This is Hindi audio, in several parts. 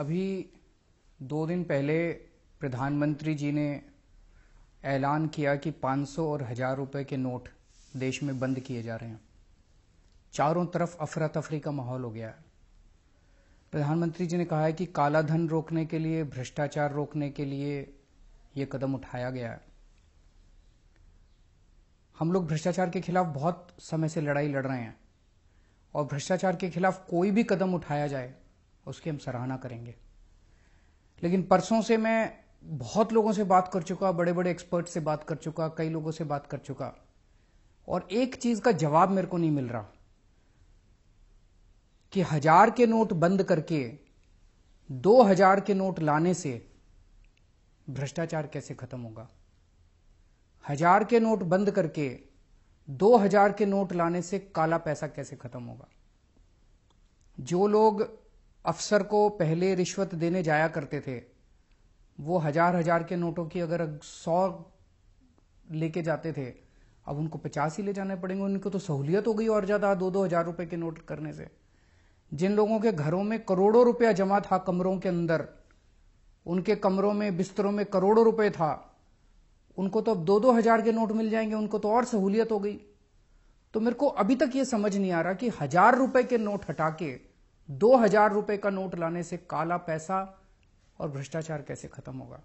अभी दो दिन पहले प्रधानमंत्री जी ने ऐलान किया कि 500 और हजार रुपए के नोट देश में बंद किए जा रहे हैं चारों तरफ अफरा तफरी का माहौल हो गया है प्रधानमंत्री जी ने कहा है कि काला धन रोकने के लिए भ्रष्टाचार रोकने के लिए यह कदम उठाया गया है हम लोग भ्रष्टाचार के खिलाफ बहुत समय से लड़ाई लड़ रहे हैं और भ्रष्टाचार के खिलाफ कोई भी कदम उठाया जाए उसकी हम सराहना करेंगे लेकिन परसों से मैं बहुत लोगों से बात कर चुका बड़े बड़े एक्सपर्ट से बात कर चुका कई लोगों से बात कर चुका और एक चीज का जवाब मेरे को नहीं मिल रहा कि हजार के नोट बंद करके दो हजार के नोट लाने से भ्रष्टाचार कैसे खत्म होगा हजार के नोट बंद करके दो हजार के नोट लाने से काला पैसा कैसे खत्म होगा जो लोग अफसर को पहले रिश्वत देने जाया करते थे वो हजार हजार के नोटों की अगर सौ लेके जाते थे अब उनको पचास ही ले जाने पड़ेंगे उनको तो सहूलियत हो गई और ज्यादा दो दो हजार रुपए के नोट करने से जिन लोगों के घरों में करोड़ों रुपया जमा था कमरों के अंदर उनके कमरों में बिस्तरों में करोड़ों रुपए था उनको तो अब दो दो हजार के नोट मिल जाएंगे उनको तो और सहूलियत हो गई तो मेरे को अभी तक ये समझ नहीं आ रहा कि हजार रुपए के नोट हटा के दो हजार रुपए का नोट लाने से काला पैसा और भ्रष्टाचार कैसे खत्म होगा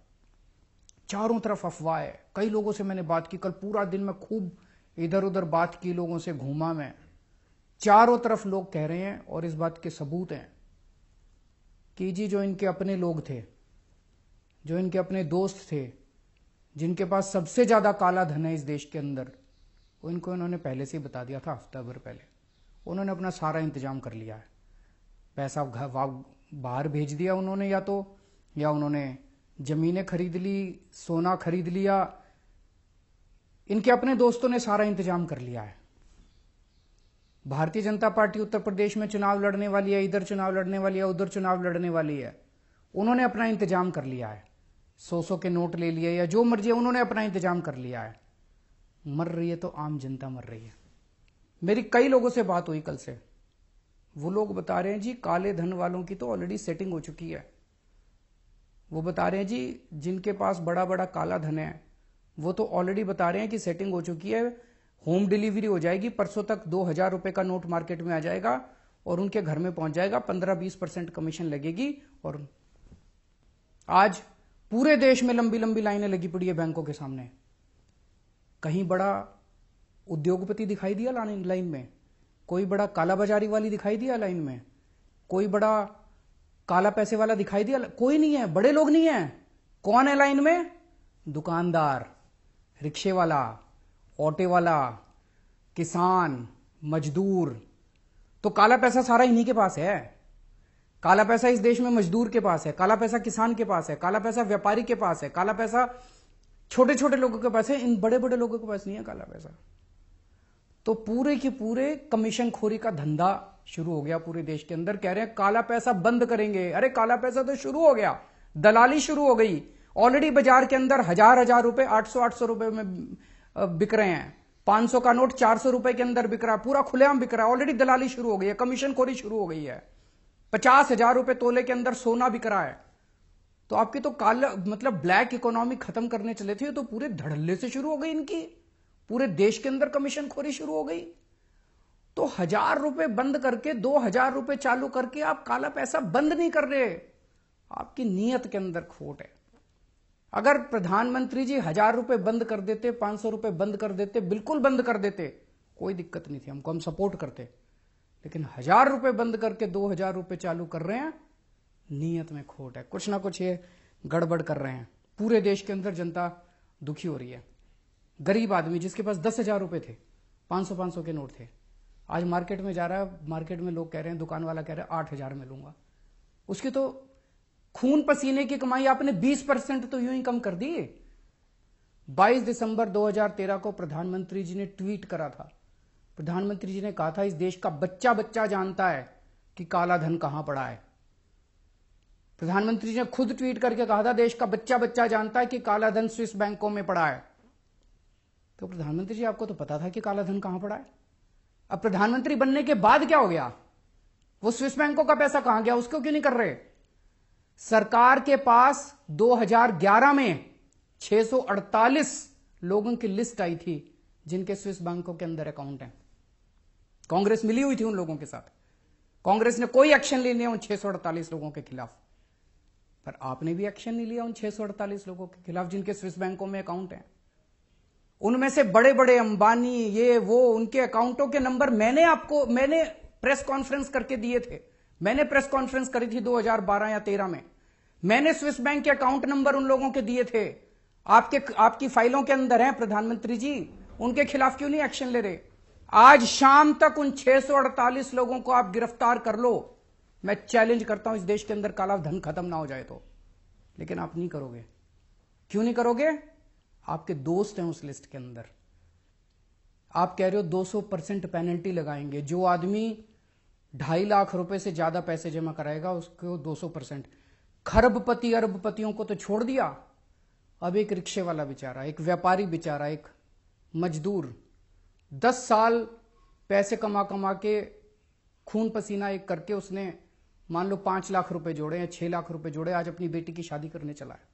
चारों तरफ अफवाह है कई लोगों से मैंने बात की कल पूरा दिन मैं खूब इधर उधर बात की लोगों से घूमा मैं चारों तरफ लोग कह रहे हैं और इस बात के सबूत हैं कि जी जो इनके अपने लोग थे जो इनके अपने दोस्त थे जिनके पास सबसे ज्यादा काला धन है इस देश के अंदर उनको इन्होंने पहले से ही बता दिया था हफ्ता भर पहले उन्होंने अपना सारा इंतजाम कर लिया है पैसा बाहर भेज दिया उन्होंने या तो या उन्होंने जमीनें खरीद ली सोना खरीद लिया इनके अपने दोस्तों ने सारा इंतजाम कर लिया है भारतीय जनता पार्टी उत्तर प्रदेश में चुनाव लड़ने वाली है इधर चुनाव लड़ने वाली है उधर चुनाव लड़ने वाली है उन्होंने अपना इंतजाम कर लिया है सौ सौ के नोट ले लिए या जो मर्जी है उन्होंने अपना इंतजाम कर लिया है मर रही है तो आम जनता मर रही है मेरी कई लोगों से बात हुई कल से वो लोग बता रहे हैं जी काले धन वालों की तो ऑलरेडी सेटिंग हो चुकी है वो बता रहे हैं जी जिनके पास बड़ा बड़ा काला धन है वो तो ऑलरेडी बता रहे हैं कि सेटिंग हो चुकी है होम डिलीवरी हो जाएगी परसों तक दो हजार रुपए का नोट मार्केट में आ जाएगा और उनके घर में पहुंच जाएगा पंद्रह बीस परसेंट कमीशन लगेगी और आज पूरे देश में लंबी लंबी लाइनें लगी पड़ी है बैंकों के सामने कहीं बड़ा उद्योगपति दिखाई दिया लाइन में कोई बड़ा कालाबाजारी वाली दिखाई दिया लाइन में कोई बड़ा काला पैसे वाला दिखाई दिया कोई नहीं है बड़े लोग नहीं है कौन है लाइन में दुकानदार रिक्शे वाला ऑटे वाला किसान मजदूर तो काला पैसा सारा इन्हीं के पास है काला पैसा इस देश में मजदूर के पास है काला पैसा किसान के पास है काला पैसा व्यापारी के पास है काला पैसा छोटे छोटे लोगों के पास है इन बड़े बड़े लोगों के पास नहीं है काला पैसा तो पूरे के पूरे कमीशन खोरी का धंधा शुरू हो गया पूरे देश के अंदर कह रहे हैं काला पैसा बंद करेंगे अरे काला पैसा तो शुरू हो गया दलाली शुरू हो गई ऑलरेडी बाजार के अंदर हजार हजार रुपए आठ सौ आठ सौ रुपए में बिक रहे हैं पांच सौ का नोट चार सौ रुपए के अंदर बिक रहा है पूरा खुलेआम बिक रहा है ऑलरेडी दलाली शुरू हो गई है कमीशन खोरी शुरू हो गई है पचास हजार रुपए तोले के अंदर सोना बिक रहा है तो आपकी तो काला मतलब ब्लैक इकोनॉमी खत्म करने चले थे तो पूरे धड़ल्ले से शुरू हो गई इनकी पूरे देश के अंदर कमीशन खोरी शुरू हो गई तो हजार रुपए बंद करके दो हजार रुपए चालू करके आप काला पैसा बंद नहीं कर रहे आपकी नीयत के अंदर खोट है अगर प्रधानमंत्री जी हजार रुपए बंद कर देते पांच सौ रुपए बंद कर देते बिल्कुल बंद कर देते कोई दिक्कत नहीं थी हमको हम सपोर्ट करते लेकिन हजार रुपए बंद करके दो हजार रुपए चालू कर रहे हैं नीयत में खोट है कुछ ना कुछ ये गड़बड़ कर रहे हैं पूरे देश के अंदर जनता दुखी हो रही है गरीब आदमी जिसके पास दस हजार रुपए थे पांच सौ पांच सौ के नोट थे आज मार्केट में जा रहा है मार्केट में लोग कह रहे हैं दुकान वाला कह रहा है आठ हजार में लूंगा उसके तो खून पसीने की कमाई आपने बीस परसेंट तो यूं ही कम कर दी 22 दिसंबर 2013 को प्रधानमंत्री जी ने ट्वीट करा था प्रधानमंत्री जी ने कहा था इस देश का बच्चा बच्चा जानता है कि काला धन कहां पड़ा है प्रधानमंत्री जी ने खुद ट्वीट करके कहा था देश का बच्चा बच्चा जानता है कि काला धन स्विस बैंकों में पड़ा है तो प्रधानमंत्री जी आपको तो पता था कि काला धन कहां पड़ा है अब प्रधानमंत्री बनने के बाद क्या हो गया वो स्विस बैंकों का पैसा कहां गया उसको क्यों नहीं कर रहे सरकार के पास 2011 में 648 लोगों की लिस्ट आई थी जिनके स्विस बैंकों के अंदर अकाउंट हैं कांग्रेस मिली हुई थी उन लोगों के साथ कांग्रेस ने कोई एक्शन नहीं लिया उन 648 लोगों के खिलाफ पर आपने भी एक्शन नहीं लिया उन 648 लोगों के खिलाफ जिनके स्विस बैंकों में अकाउंट हैं उनमें से बड़े बड़े अंबानी ये वो उनके अकाउंटों के नंबर मैंने आपको मैंने प्रेस कॉन्फ्रेंस करके दिए थे मैंने प्रेस कॉन्फ्रेंस करी थी 2012 या 13 में मैंने स्विस बैंक के अकाउंट नंबर उन लोगों के दिए थे आपके आपकी फाइलों के अंदर हैं प्रधानमंत्री जी उनके खिलाफ क्यों नहीं एक्शन ले रहे आज शाम तक उन छह लोगों को आप गिरफ्तार कर लो मैं चैलेंज करता हूं इस देश के अंदर काला धन खत्म ना हो जाए तो लेकिन आप नहीं करोगे क्यों नहीं करोगे आपके दोस्त हैं उस लिस्ट के अंदर आप कह रहे हो 200 परसेंट पेनल्टी लगाएंगे जो आदमी ढाई लाख रुपए से ज्यादा पैसे जमा कराएगा उसको 200 परसेंट खरबपति अरबपतियों को तो छोड़ दिया अब एक रिक्शे वाला बेचारा एक व्यापारी बेचारा एक मजदूर दस साल पैसे कमा कमा के खून पसीना एक करके उसने मान लो पांच लाख रुपए जोड़े या छह लाख रुपए जोड़े आज अपनी बेटी की शादी करने चला है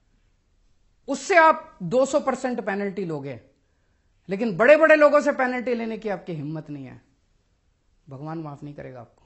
उससे आप 200 परसेंट पेनल्टी लोगे लेकिन बड़े बड़े लोगों से पेनल्टी लेने की आपकी हिम्मत नहीं है भगवान माफ नहीं करेगा आपको